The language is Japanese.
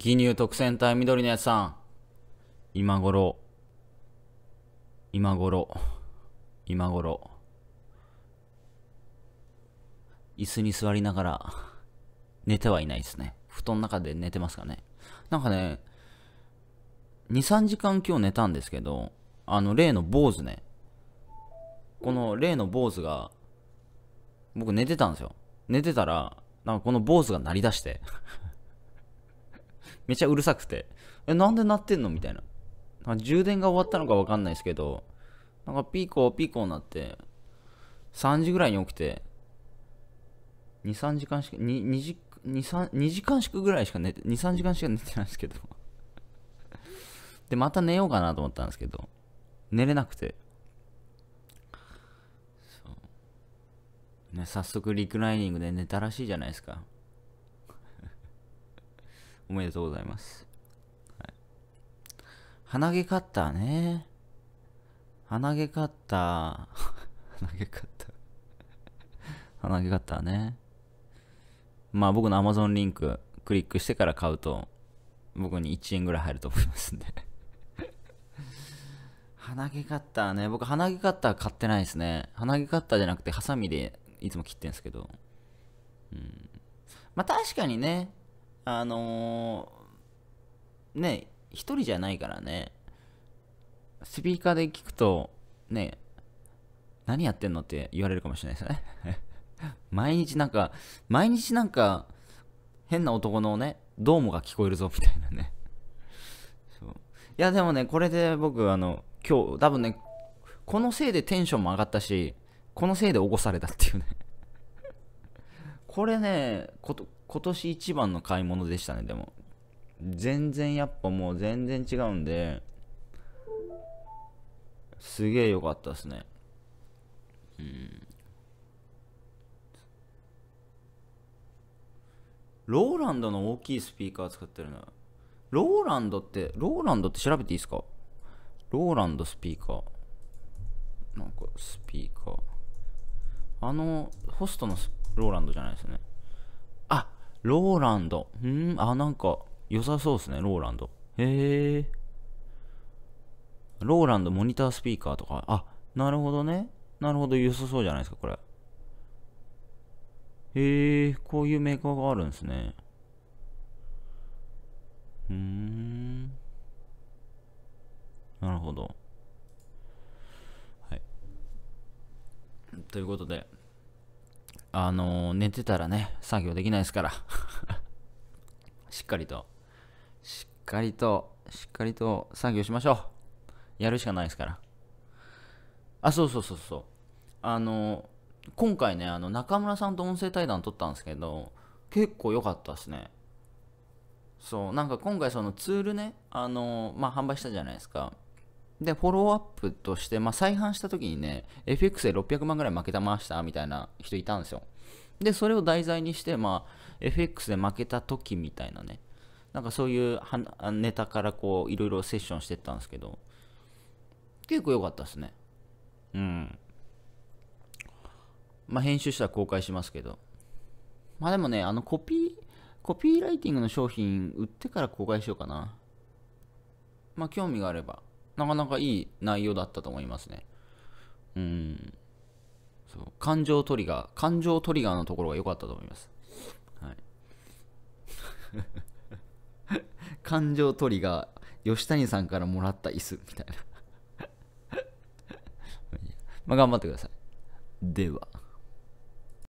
義乳特選隊緑のやつさん。今頃。今頃。今頃。椅子に座りながら、寝てはいないですね。布団の中で寝てますかね。なんかね、2、3時間今日寝たんですけど、あの、例の坊主ね。この例の坊主が、僕寝てたんですよ。寝てたら、なんかこの坊主が鳴り出してめちゃうるさくて、え、なんで鳴ってんのみたいな。なんか充電が終わったのかわかんないですけど、なんかピーコーピーコーなって、3時ぐらいに起きて、2、3時間しか、2, 2時、二三2時間しかぐらいしか寝て、2、3時間しか寝てないですけど。で、また寝ようかなと思ったんですけど、寝れなくて。ね、早速リクライニングで寝たらしいじゃないですか。おめでとうございます。はい、鼻毛カッターね。鼻毛カッター。鼻毛カッター。鼻毛カッターね。まあ僕の Amazon リンククリックしてから買うと、僕に1円ぐらい入ると思いますんで 鼻毛カッターね。僕鼻毛カッター買ってないですね。鼻毛カッターじゃなくてハサミでいつも切ってんですけど。うん。まあ確かにね、あのー、ね、一人じゃないからね、スピーカーで聞くと、ね、何やってんのって言われるかもしれないですね。毎日なんか、毎日なんか、変な男のね、どうもが聞こえるぞみたいなね。そういや、でもね、これで僕、あの、今日、多分ね、このせいでテンションも上がったし、このせいで起こされたっていうね。これねこと今年一番の買い物でしたねでも全然やっぱもう全然違うんですげえ良かったですねうんローランドの大きいスピーカー使ってるなローランドってローランドって調べていいですかローランドスピーカーなんかスピーカーあの、ホストのローランドじゃないですね。あ、ローランド。うんあ、なんか、良さそうですね、ローランド。へえ。ローランドモニタースピーカーとか。あ、なるほどね。なるほど、良さそうじゃないですか、これ。へえ、こういうメーカーがあるんですね。うーん。なるほど。ということで、あのー、寝てたらね、作業できないですから。しっかりと、しっかりと、しっかりと作業しましょう。やるしかないですから。あ、そうそうそうそう。あのー、今回ね、あの、中村さんと音声対談撮ったんですけど、結構良かったですね。そう、なんか今回そのツールね、あのー、まあ、販売したじゃないですか。で、フォローアップとして、まあ、再販した時にね、FX で600万ぐらい負けたましたみたいな人いたんですよ。で、それを題材にして、まあ、FX で負けた時みたいなね、なんかそういうネタからこう、いろいろセッションしてったんですけど、結構良かったですね。うん。まあ、編集したら公開しますけど。まあ、でもね、あの、コピー、コピーライティングの商品売ってから公開しようかな。まあ、興味があれば。なかなかいい内容だったと思いますね。うん。そう。感情トリガー、感情トリガーのところが良かったと思います。はい。感情トリガー、吉谷さんからもらった椅子、みたいなまあ、頑張ってください。では。